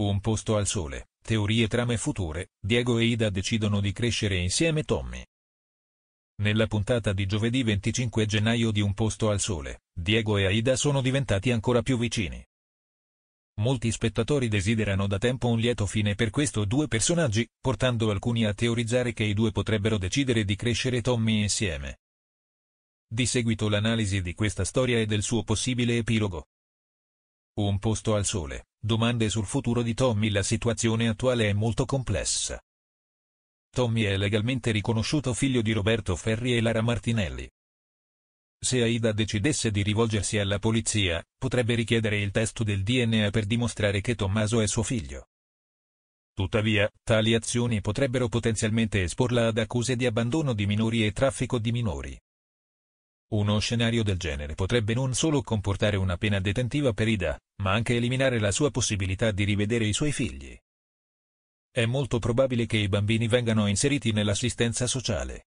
Un posto al sole, teorie trame future, Diego e Ida decidono di crescere insieme Tommy. Nella puntata di giovedì 25 gennaio di Un posto al sole, Diego e Aida sono diventati ancora più vicini. Molti spettatori desiderano da tempo un lieto fine per questo due personaggi, portando alcuni a teorizzare che i due potrebbero decidere di crescere Tommy insieme. Di seguito l'analisi di questa storia e del suo possibile epilogo. Un posto al sole. Domande sul futuro di Tommy La situazione attuale è molto complessa. Tommy è legalmente riconosciuto figlio di Roberto Ferri e Lara Martinelli. Se Aida decidesse di rivolgersi alla polizia, potrebbe richiedere il testo del DNA per dimostrare che Tommaso è suo figlio. Tuttavia, tali azioni potrebbero potenzialmente esporla ad accuse di abbandono di minori e traffico di minori. Uno scenario del genere potrebbe non solo comportare una pena detentiva per Ida, ma anche eliminare la sua possibilità di rivedere i suoi figli. È molto probabile che i bambini vengano inseriti nell'assistenza sociale.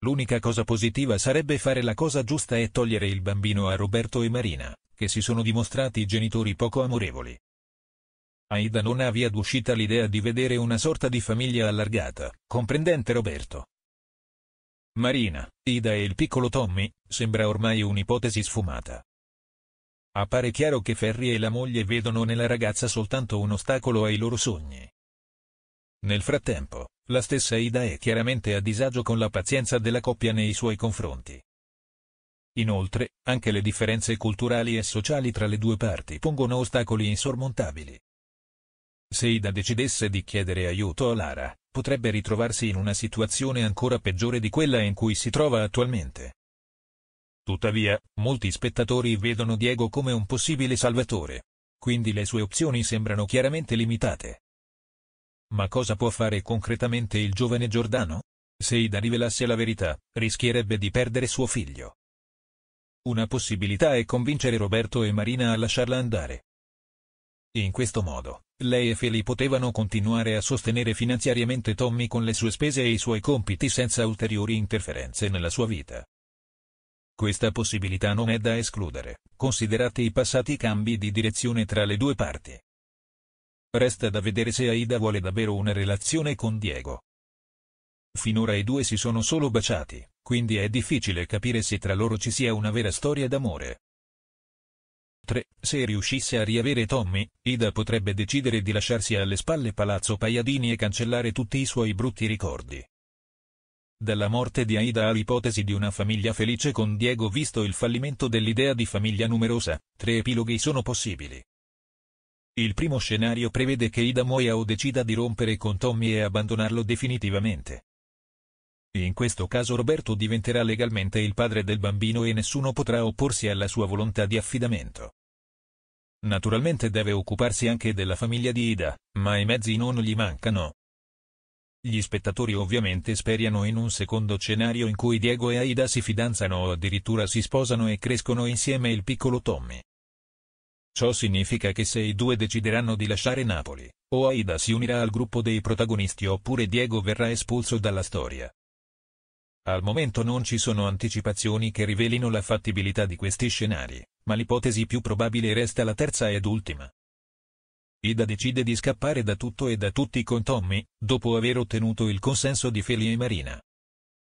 L'unica cosa positiva sarebbe fare la cosa giusta e togliere il bambino a Roberto e Marina, che si sono dimostrati genitori poco amorevoli. Aida non ha via d'uscita l'idea di vedere una sorta di famiglia allargata, comprendente Roberto. Marina, Ida e il piccolo Tommy, sembra ormai un'ipotesi sfumata. Appare chiaro che Ferri e la moglie vedono nella ragazza soltanto un ostacolo ai loro sogni. Nel frattempo, la stessa Ida è chiaramente a disagio con la pazienza della coppia nei suoi confronti. Inoltre, anche le differenze culturali e sociali tra le due parti pongono ostacoli insormontabili. Se Ida decidesse di chiedere aiuto a Lara, potrebbe ritrovarsi in una situazione ancora peggiore di quella in cui si trova attualmente. Tuttavia, molti spettatori vedono Diego come un possibile salvatore. Quindi le sue opzioni sembrano chiaramente limitate. Ma cosa può fare concretamente il giovane Giordano? Se Ida rivelasse la verità, rischierebbe di perdere suo figlio. Una possibilità è convincere Roberto e Marina a lasciarla andare. In questo modo, lei e Feli potevano continuare a sostenere finanziariamente Tommy con le sue spese e i suoi compiti senza ulteriori interferenze nella sua vita. Questa possibilità non è da escludere, considerate i passati cambi di direzione tra le due parti. Resta da vedere se Aida vuole davvero una relazione con Diego. Finora i due si sono solo baciati, quindi è difficile capire se tra loro ci sia una vera storia d'amore. 3. Se riuscisse a riavere Tommy, Ida potrebbe decidere di lasciarsi alle spalle Palazzo Paiadini e cancellare tutti i suoi brutti ricordi. Dalla morte di Aida all'ipotesi di una famiglia felice con Diego visto il fallimento dell'idea di famiglia numerosa, tre epiloghi sono possibili. Il primo scenario prevede che Ida muoia o decida di rompere con Tommy e abbandonarlo definitivamente. In questo caso Roberto diventerà legalmente il padre del bambino e nessuno potrà opporsi alla sua volontà di affidamento. Naturalmente deve occuparsi anche della famiglia di Ida, ma i mezzi non gli mancano, gli spettatori ovviamente speriano in un secondo scenario in cui Diego e Aida si fidanzano o addirittura si sposano e crescono insieme il piccolo Tommy. Ciò significa che se i due decideranno di lasciare Napoli, o Aida si unirà al gruppo dei protagonisti oppure Diego verrà espulso dalla storia. Al momento non ci sono anticipazioni che rivelino la fattibilità di questi scenari, ma l'ipotesi più probabile resta la terza ed ultima, Ida decide di scappare da tutto e da tutti con Tommy, dopo aver ottenuto il consenso di Feli e Marina.